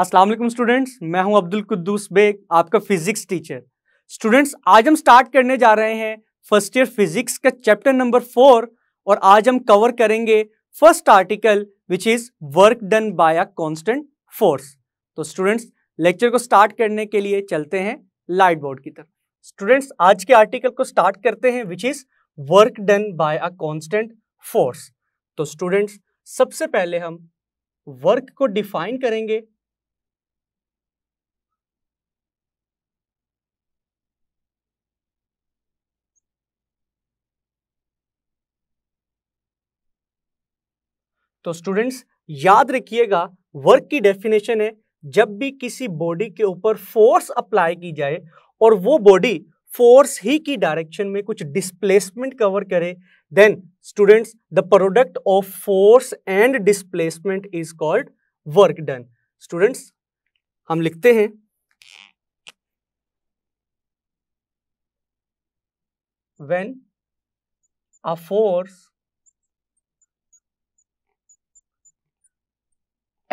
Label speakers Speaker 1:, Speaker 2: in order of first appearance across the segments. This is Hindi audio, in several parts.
Speaker 1: अस्सलाम वालेकुम स्टूडेंट्स मैं हूं अब्दुल कुद्दूस बेग आपका फिजिक्स टीचर स्टूडेंट्स आज हम स्टार्ट करने जा रहे हैं फर्स्ट ईयर फिजिक्स का चैप्टर नंबर फोर और आज हम कवर करेंगे first article which is work done by a constant force तो स्टूडेंट्स लेक्चर को स्टार्ट करने के लिए चलते हैं लाइट बोर्ड की तरफ स्टूडेंट्स आज के आर्टिकल को स्टार्ट करते हैं which is work done by a constant force तो स्टूडेंट्स सबसे पहले हम वर्क को डिफाइन करेंगे तो स्टूडेंट्स याद रखिएगा वर्क की डेफिनेशन है जब भी किसी बॉडी के ऊपर फोर्स अप्लाई की जाए और वो बॉडी फोर्स ही की डायरेक्शन में कुछ डिस्प्लेसमेंट कवर करे then students the product of force and displacement is called work done students हम लिखते हैं when a force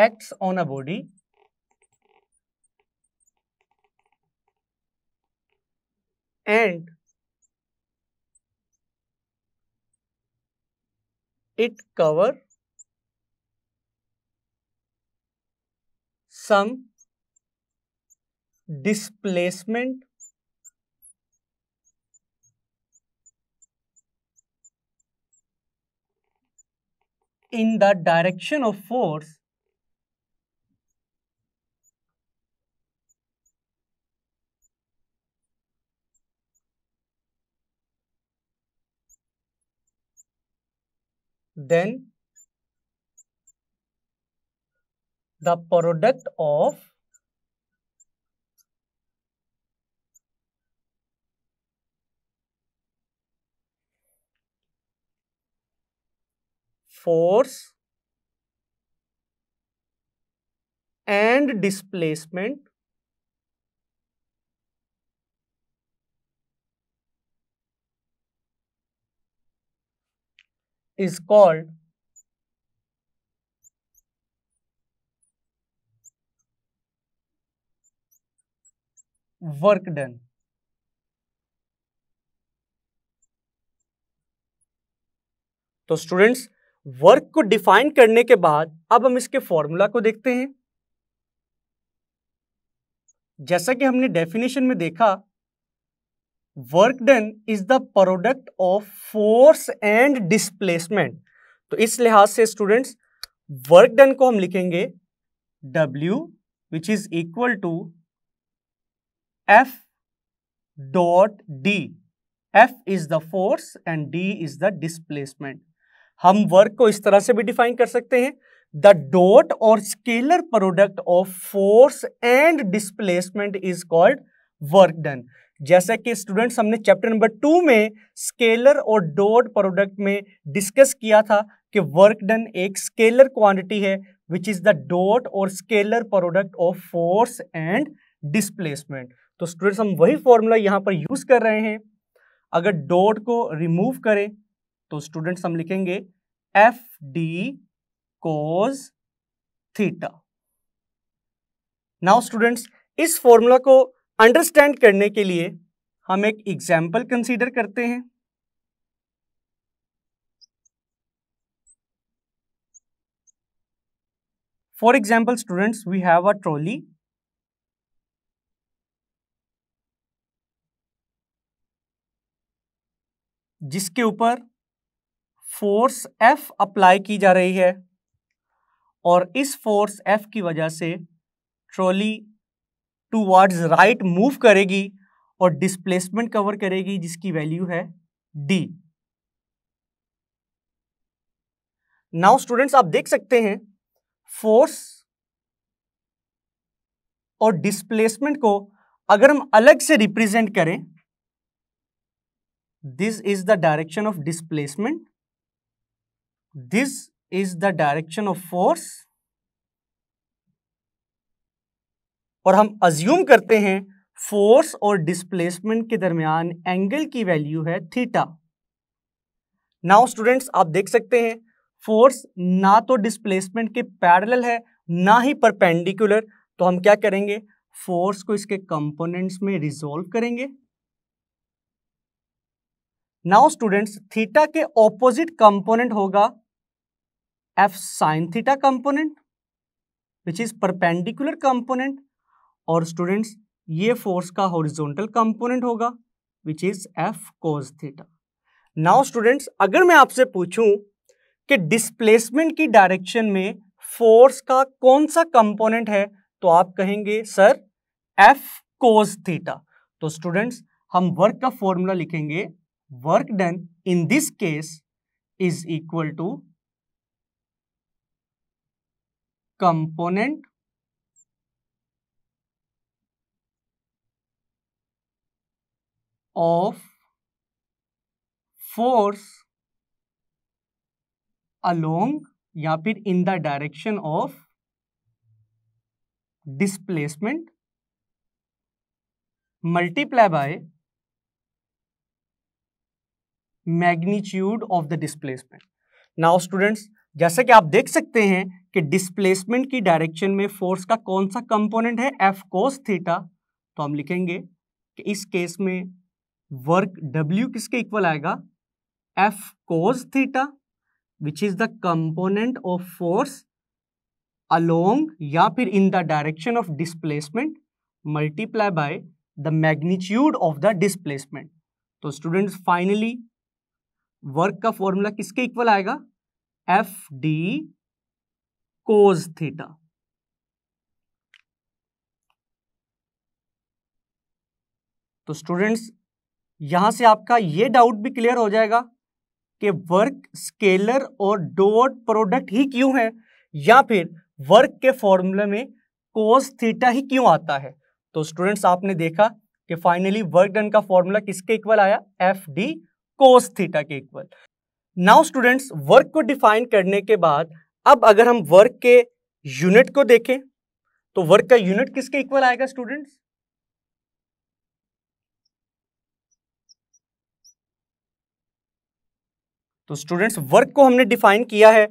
Speaker 1: acts on a body and it cover some displacement in the direction of force then the product of force and displacement is called work done. तो स्टूडेंट्स वर्क को डिफाइन करने के बाद अब हम इसके फॉर्मूला को देखते हैं जैसा कि हमने डेफिनेशन में देखा work done is the product of force and displacement तो इस लिहाज से स्टूडेंट्स वर्क डन को हम लिखेंगे W which is equal to F dot D F is the force and D is the displacement हम वर्क को इस तरह से भी डिफाइन कर सकते हैं द डॉट और scalar product of force and displacement is called work done जैसा कि स्टूडेंट्स हमने चैप्टर नंबर टू में स्केलर और डॉट प्रोडक्ट में डिस्कस किया था कि वर्क डन एक स्केलर क्वांटिटी है विच इज़ द डॉट और scalar product of force and displacement तो स्टूडेंट्स हम वही फॉर्मूला यहाँ पर यूज़ कर रहे हैं अगर डॉट को रिमूव करें तो स्टूडेंट्स हम लिखेंगे F D cos theta now students इस फॉर्मूला को अंडरस्टैंड करने के लिए हम एक एग्जाम्पल कंसीडर करते हैं for example students we have a trolley जिसके ऊपर फोर्स एफ अप्लाई की जा रही है और इस फोर्स एफ की वजह से trolley towards right move करेगी और डिस्प्लेसमेंट कवर करेगी जिसकी वैल्यू है डी नाउ स्टूडेंट्स आप देख सकते हैं फोर्स और डिस्प्लेसमेंट को अगर हम अलग से रिप्रेजेंट करें this is the direction of displacement this is the direction of force और हम अज्यूम करते हैं फोर्स और डिस्प्लेसमेंट के दरमियान एंगल की वैल्यू है थीटा नाउ स्टूडेंट्स आप देख सकते हैं फोर्स ना तो डिस्प्लेसमेंट के पैरेलल है ना ही परपेंडिकुलर तो हम क्या करेंगे फोर्स को इसके कंपोनेंट्स में रिजोल्व करेंगे नाउ स्टूडेंट्स थीटा के ऑपोजिट कंपोनेंट होगा F sine theta component which is perpendicular component और स्टूडेंट्स ये फोर्स का हॉरिजॉन्टल कंपोनेंट होगा which is F cos theta now students अगर मैं आपसे पूछूं कि डिस्प्लेसमेंट की डायरेक्शन में फोर्स का कौन सा कंपोनेंट है तो आप कहेंगे सर एफ कोज थीटा तो स्टूडेंट्स हम वर्क का फॉर्मूला लिखेंगे work done in this case is equal to component of force along या फिर in the direction of displacement multiply by magnitude of the displacement now students जैसे कि आप देख सकते हैं कि डिस्प्लेसमेंट की डायरेक्शन में फोर्स का कौन सा कंपोनेंट है एफ कोस थीटा तो हम लिखेंगे कि इस केस में वर्क डब्ल्यू किसके इक्वल आएगा F cos theta which is the component of force along या फिर in the direction of displacement multiply by the magnitude of the displacement तो स्टूडेंट्स फाइनली वर्क का फॉर्मूला किसके इक्वल आएगा एफ डी कोज थीटा तो स्टूडेंट्स यहां से आपका ये डाउट भी क्लियर हो जाएगा कि वर्क स्केलर और डोट प्रोडक्ट ही क्यों है या फिर वर्क के फॉर्मूले में कोस थीटा ही क्यों आता है तो स्टूडेंट्स आपने देखा कि फाइनली वर्क डन का फॉर्मूला किसके इक्वल आया एफ डी कोस थीटा के इक्वल नाउ स्टूडेंट्स वर्क को डिफाइन करने के बाद अब अगर हम वर्क के यूनिट को देखें तो वर्क का यूनिट किसके इक्वल आएगा स्टूडेंट्स तो स्टूडेंट्स वर्क को हमने डिफाइन किया है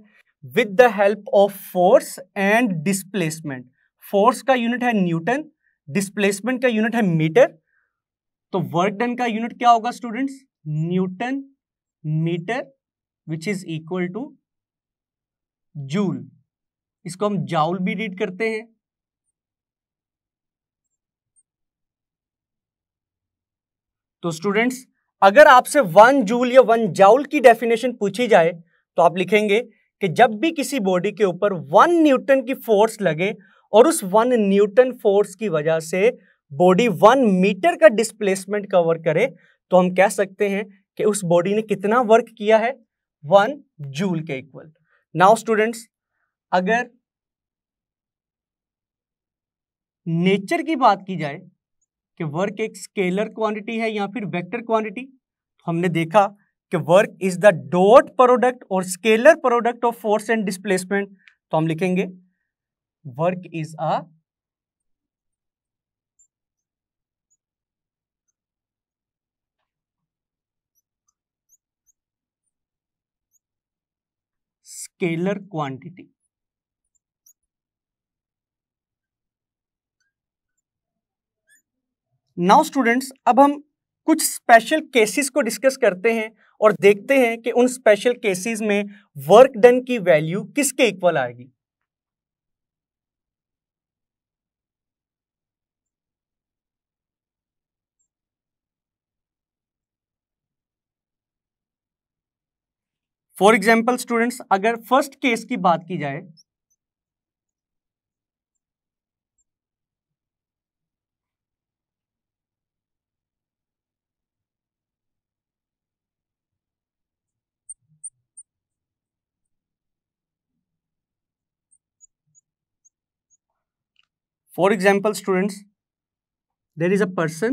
Speaker 1: with the help of force and displacement force का यूनिट है न्यूटन डिस्प्लेसमेंट का यूनिट है मीटर तो वर्क डन का यूनिट क्या होगा students newton metre which is equal to joule इसको हम जाउल भी रीड करते हैं तो स्टूडेंट्स अगर आपसे वन जूल या वन जाउल की डेफिनेशन पूछी जाए तो आप लिखेंगे कि जब भी किसी बॉडी के ऊपर वन न्यूटन की फोर्स लगे और उस वन न्यूटन फोर्स की वजह से बॉडी वन मीटर का डिस्प्लेसमेंट कवर करे तो हम कह सकते हैं कि उस बॉडी ने कितना वर्क किया है वन जूल के इक्वल नाउ स्टूडेंट्स अगर नेचर की बात की जाए कि वर्क एक स्केलर क्वांटिटी है या फिर वेक्टर क्वांटिटी तो हमने देखा कि work is the dot product और scalar product of force and displacement तो हम लिखेंगे work is a scalar quantity now students अब हम कुछ स्पेशल केसेस को डिस्कस करते हैं और देखते हैं कि उन स्पेशल केसेस में वर्क डन की वैल्यू किसके इक्वल आएगी फॉर एग्जाम्पल स्टूडेंट्स अगर फर्स्ट केस की बात की जाए For example, students, there is a person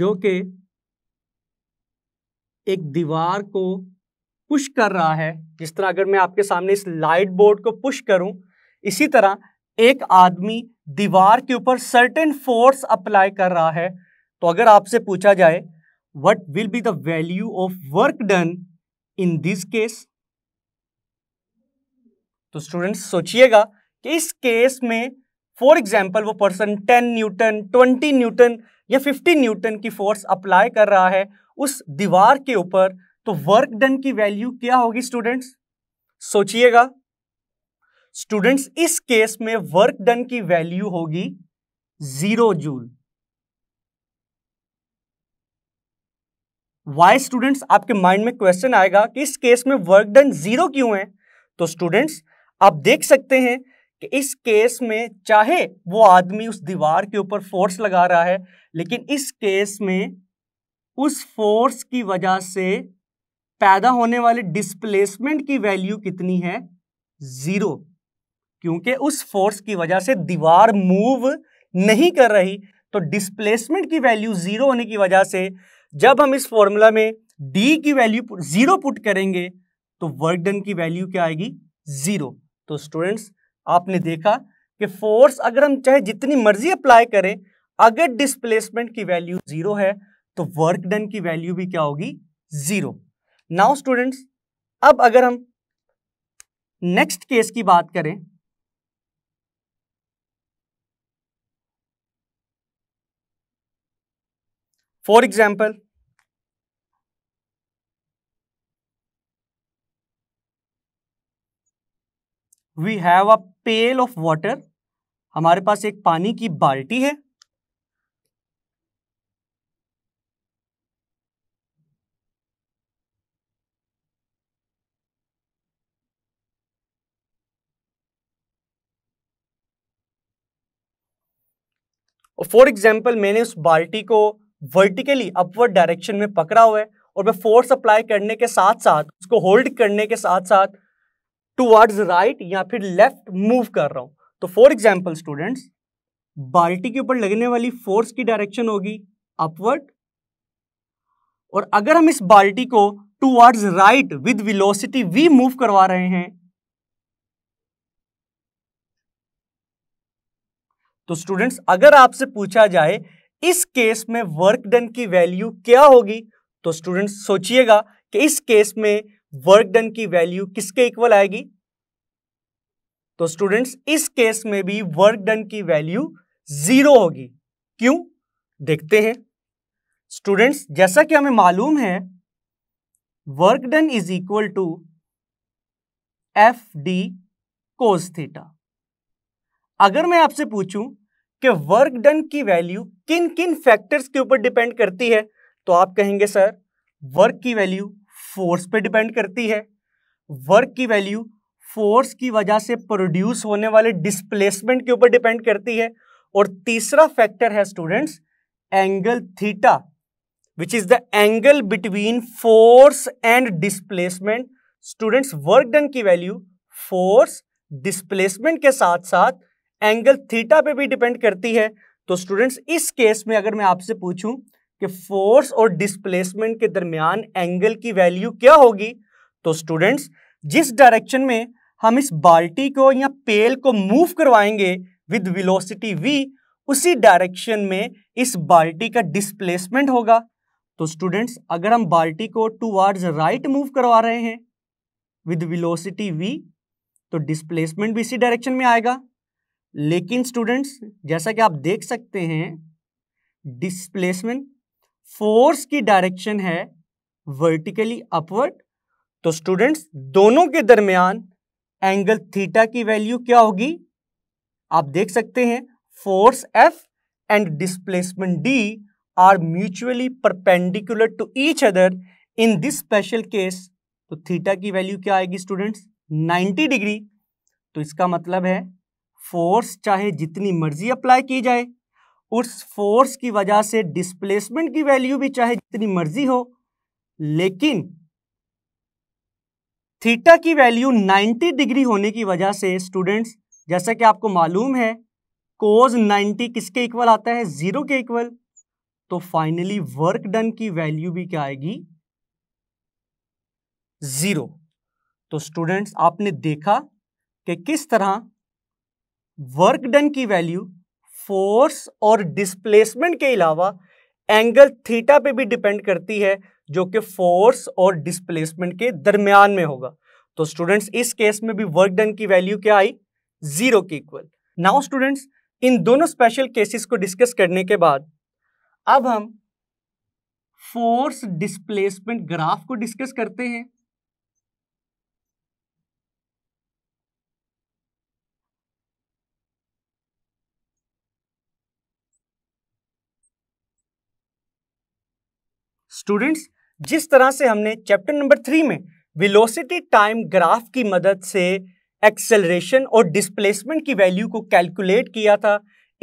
Speaker 1: जो कि एक दीवार को पुश कर रहा है जिस तरह अगर मैं आपके सामने इस लाइट बोर्ड को पुश करूं इसी तरह एक आदमी दीवार के ऊपर सर्टेन फोर्स अप्लाई कर रहा है तो अगर आपसे पूछा जाए what will be the value of work done in this case तो स्टूडेंट्स सोचिएगा कि इस केस में फॉर एग्जाम्पल वो पर्सन 10 न्यूटन 20 न्यूटन या 50 न्यूटन की फोर्स अप्लाई कर रहा है उस दीवार के ऊपर तो वर्क डन की वैल्यू क्या होगी स्टूडेंट्स सोचिएगा स्टूडेंट्स इस केस में वर्क डन की वैल्यू होगी जीरो जूल वाई स्टूडेंट्स आपके माइंड में क्वेश्चन आएगा कि इस केस में वर्क डन जीरो क्यों है तो स्टूडेंट्स आप देख सकते हैं कि इस केस में चाहे वो आदमी उस दीवार के ऊपर फोर्स लगा रहा है लेकिन इस केस में उस फोर्स की वजह से पैदा होने वाले डिस्प्लेसमेंट की वैल्यू कितनी है ज़ीरो क्योंकि उस फोर्स की वजह से दीवार मूव नहीं कर रही तो डिस्प्लेसमेंट की वैल्यू ज़ीरो होने की वजह से जब हम इस फॉर्मूला में डी की वैल्यू ज़ीरो पुट करेंगे तो वर्क डन की वैल्यू क्या आएगी ज़ीरो तो स्टूडेंट्स आपने देखा कि फोर्स अगर हम चाहे जितनी मर्जी अप्लाई करें अगर डिस्प्लेसमेंट की वैल्यू जीरो है तो वर्क डन की वैल्यू भी क्या होगी जीरो नाउ स्टूडेंट्स अब अगर हम नेक्स्ट केस की बात करें for example we have a pail of water हमारे पास एक पानी की बाल्टी है फॉर एग्जाम्पल मैंने उस बाल्टी को वर्टिकली अपवर्ड डायरेक्शन में पकड़ा हुआ है और मैं फोर्स अप्लाई करने के साथ साथ उसको होल्ड करने के साथ साथ टूवर्ड्स राइट या फिर लेफ्ट मूव कर रहा हूं तो फॉर एग्जाम्पल स्टूडेंट्स बाल्टी के ऊपर लगने वाली फोर्स की डायरेक्शन होगी अपवर्ड और अगर हम इस बाल्टी को towards right with velocity V move करवा रहे हैं तो स्टूडेंट्स अगर आपसे पूछा जाए इस केस में वर्क डन की वैल्यू क्या होगी तो स्टूडेंट्स सोचिएगा कि इस केस में वर्क डन की वैल्यू किसके इक्वल आएगी तो स्टूडेंट्स इस केस में भी वर्क डन की वैल्यू जीरो होगी क्यों देखते हैं स्टूडेंट्स जैसा कि हमें मालूम है work done is equal to F D cos theta अगर मैं आपसे पूछूं कि वर्क डन की वैल्यू किन किन फैक्टर्स के ऊपर डिपेंड करती है तो आप कहेंगे सर वर्क की वैल्यू फोर्स पे डिपेंड करती है वर्क की वैल्यू फोर्स की वजह से प्रोड्यूस होने वाले डिस्प्लेसमेंट के ऊपर डिपेंड करती है और तीसरा फैक्टर है students angle theta which is the angle between force and displacement students work done की वैल्यू फोर्स डिस्प्लेसमेंट के साथ साथ एंगल थीटा पे भी डिपेंड करती है तो स्टूडेंट्स इस केस में अगर मैं आपसे पूछूं कि फोर्स और डिस्प्लेसमेंट के दरमियान एंगल की वैल्यू क्या होगी तो स्टूडेंट्स जिस डायरेक्शन में हम इस बाल्टी को या पेल को मूव करवाएंगे विद विलोसिटी वी उसी डायरेक्शन में इस बाल्टी का डिस्प्लेसमेंट होगा तो स्टूडेंट्स अगर हम बाल्टी को टू वार्ड राइट मूव करवा रहे हैं विद विलोसिटी वी तो डिस्प्लेसमेंट भी इसी डायरेक्शन में आएगा लेकिन स्टूडेंट्स जैसा कि आप देख सकते हैं डिस्प्लेसमेंट फोर्स की डायरेक्शन है वर्टिकली अपवर्ड तो स्टूडेंट्स दोनों के दरमियान एंगल थीटा की वैल्यू क्या होगी आप देख सकते हैं force F and displacement D are mutually perpendicular to each other in this special case तो थीटा की वैल्यू क्या आएगी स्टूडेंट्स 90 डिग्री तो इसका मतलब है फोर्स चाहे जितनी मर्जी अप्लाई की जाए उस फोर्स की वजह से डिस्प्लेसमेंट की वैल्यू भी चाहे जितनी मर्जी हो लेकिन थीटा की वैल्यू 90 डिग्री होने की वजह से स्टूडेंट्स जैसा कि आपको मालूम है कोज 90 किसके इक्वल आता है जीरो के इक्वल तो फाइनली वर्क डन की वैल्यू भी क्या आएगी जीरो तो स्टूडेंट्स आपने देखा कि किस तरह वर्क डन की वैल्यू फोर्स और डिस्प्लेसमेंट के अलावा एंगल थीटा पे भी डिपेंड करती है जो कि फोर्स और डिस्प्लेसमेंट के दरमियान में होगा तो स्टूडेंट्स इस केस में भी वर्क डन की वैल्यू क्या आई जीरो के इक्वल नाउ स्टूडेंट्स इन दोनों स्पेशल केसेस को डिस्कस करने के बाद अब हम फोर्स डिस्प्लेसमेंट ग्राफ को डिस्कस करते हैं स्टूडेंट्स जिस तरह से हमने चैप्टर नंबर थ्री में वेलोसिटी टाइम ग्राफ की मदद से एक्सेलरेशन और डिस्प्लेसमेंट की वैल्यू को कैलकुलेट किया था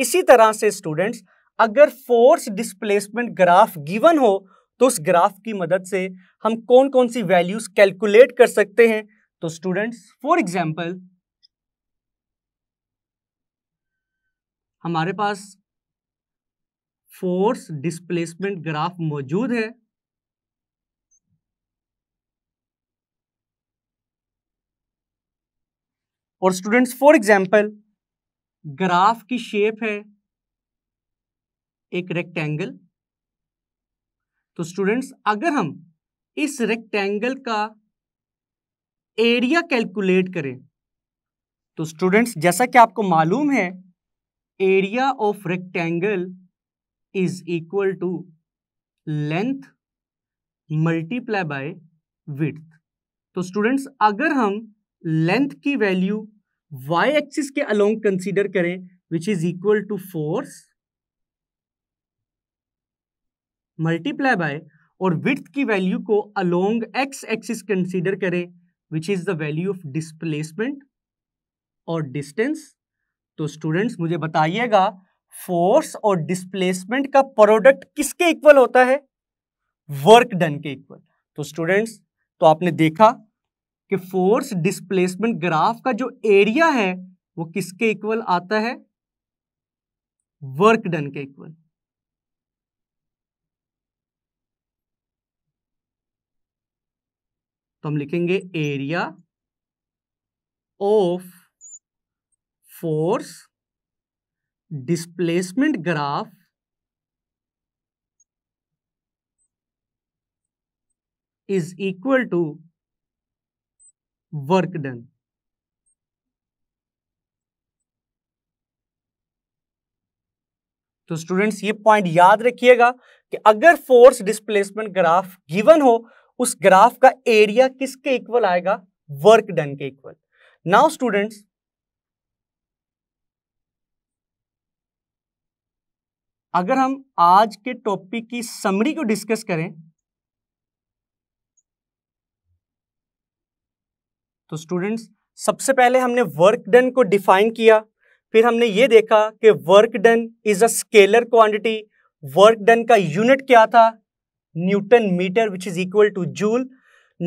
Speaker 1: इसी तरह से स्टूडेंट्स अगर फोर्स डिस्प्लेसमेंट ग्राफ गिवन हो तो उस ग्राफ की मदद से हम कौन कौन सी वैल्यूज कैलकुलेट कर सकते हैं तो स्टूडेंट्स फॉर एग्जाम्पल हमारे पास फोर्स डिस्प्लेसमेंट ग्राफ मौजूद है और स्टूडेंट्स फॉर एग्जाम्पल ग्राफ की शेप है एक रेक्टेंगल तो स्टूडेंट्स अगर हम इस रेक्टेंगल का एरिया कैलकुलेट करें तो स्टूडेंट्स जैसा कि आपको मालूम है area of rectangle is equal to length multiply by width तो स्टूडेंट्स अगर हम लेंथ की वैल्यू वाई एक्सिस के अलोंग कंसीडर करें which is equal to force multiply by और विथ की वैल्यू को अलोंग एक्स एक्सिस कंसीडर करें which is the value of displacement और डिस्टेंस तो स्टूडेंट्स मुझे बताइएगा फोर्स और डिस्प्लेसमेंट का प्रोडक्ट किसके इक्वल होता है वर्क डन के इक्वल तो स्टूडेंट्स तो आपने देखा कि फोर्स डिस्प्लेसमेंट ग्राफ का जो एरिया है वो किसके इक्वल आता है वर्क डन के इक्वल तो हम लिखेंगे area of force displacement graph is equal to work done तो स्टूडेंट्स ये पॉइंट याद रखिएगा कि अगर फोर्स डिस्प्लेसमेंट ग्राफ गिवन हो उस ग्राफ का एरिया किसके इक्वल आएगा वर्क डन के इक्वल नाउ स्टूडेंट्स अगर हम आज के टॉपिक की समरी को डिस्कस करें तो स्टूडेंट्स सबसे पहले हमने वर्क डन को डिफाइन किया फिर हमने ये देखा कि work done is a scalar quantity work done का यूनिट क्या था newton metre which is equal to joule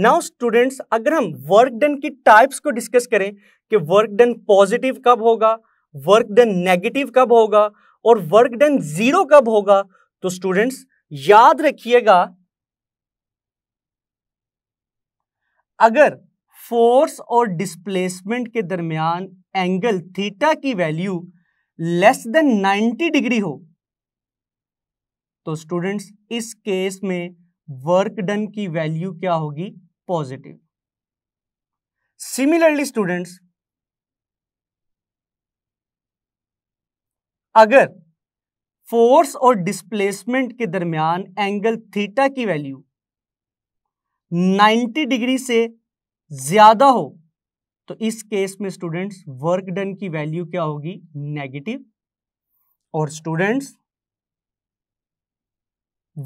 Speaker 1: now students अगर हम वर्क डन की टाइप्स को डिस्कस करें कि वर्क डन पॉजिटिव कब होगा वर्क डन नेगेटिव कब होगा और वर्क डन जीरो कब होगा तो स्टूडेंट्स याद रखिएगा अगर फोर्स और डिस्प्लेसमेंट के दरमियान एंगल थीटा की वैल्यू लेस देन 90 डिग्री हो तो स्टूडेंट्स इस केस में वर्क डन की वैल्यू क्या होगी पॉजिटिव सिमिलरली स्टूडेंट्स अगर फोर्स और डिस्प्लेसमेंट के दरमियान एंगल थीटा की वैल्यू 90 डिग्री से ज्यादा हो तो इस केस में स्टूडेंट्स वर्क डन की वैल्यू क्या होगी नेगेटिव और स्टूडेंट्स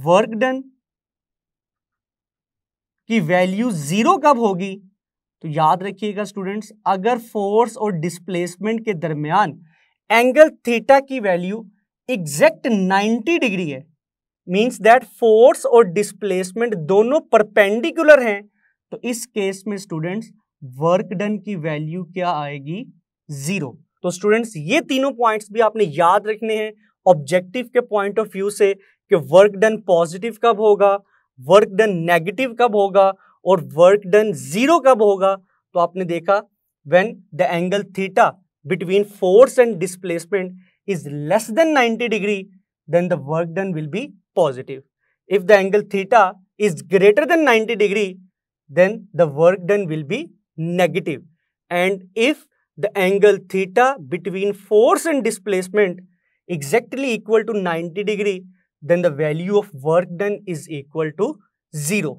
Speaker 1: वर्क डन की वैल्यू जीरो कब होगी तो याद रखिएगा स्टूडेंट्स अगर फोर्स और डिस्प्लेसमेंट के दरमियान एंगल थीटा की वैल्यू एग्जैक्ट 90 डिग्री है मींस दैट फोर्स और डिस्प्लेसमेंट दोनों परपेंडिकुलर हैं तो इस केस में स्टूडेंट्स वर्क डन की वैल्यू क्या आएगी जीरो तो स्टूडेंट्स ये तीनों पॉइंट्स भी आपने याद रखने हैं ऑब्जेक्टिव के पॉइंट ऑफ व्यू से कि वर्क डन पॉजिटिव कब होगा वर्क डन नेगेटिव कब होगा और वर्क डन जीरो कब होगा तो आपने देखा when the angle theta between force and displacement is less than 90 degree then the work done will be positive if the angle theta is greater than 90 degree then the work done will be negative. And if the angle theta between force and displacement exactly equal to 90 degree, then the value of work done is equal to zero.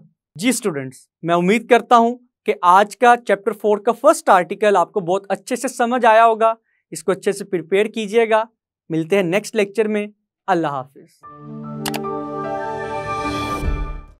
Speaker 1: ji students main ummeed karta hu ki aaj ka chapter 4 ka first article aapko bahut acche se samajh aaya hoga isko acche se prepare kijiyega milte hain next lecture mein allah hafiz